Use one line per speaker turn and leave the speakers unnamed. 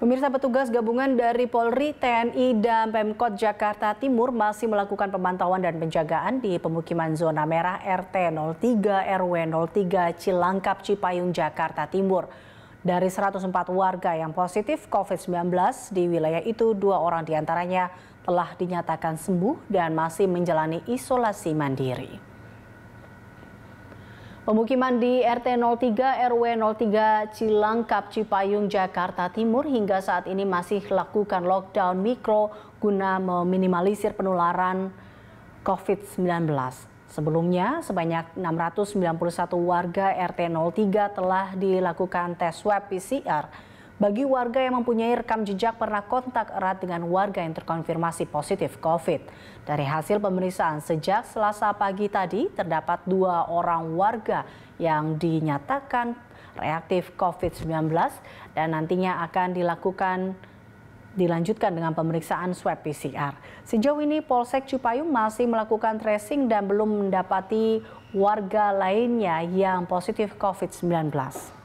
Pemirsa petugas gabungan dari Polri, TNI, dan Pemkot Jakarta Timur masih melakukan pemantauan dan penjagaan di pemukiman zona merah RT 03 RW 03 Cilangkap Cipayung Jakarta Timur. Dari 104 warga yang positif COVID-19 di wilayah itu, dua orang diantaranya telah dinyatakan sembuh dan masih menjalani isolasi mandiri. Pemukiman di RT 03 RW 03 Cilangkap Cipayung Jakarta Timur hingga saat ini masih lakukan lockdown mikro guna meminimalisir penularan COVID-19. Sebelumnya sebanyak 691 warga RT 03 telah dilakukan tes swab PCR bagi warga yang mempunyai rekam jejak pernah kontak erat dengan warga yang terkonfirmasi positif COVID. Dari hasil pemeriksaan sejak Selasa pagi tadi, terdapat dua orang warga yang dinyatakan reaktif COVID-19 dan nantinya akan dilakukan dilanjutkan dengan pemeriksaan swab PCR. Sejauh ini Polsek Cipayung masih melakukan tracing dan belum mendapati warga lainnya yang positif COVID-19.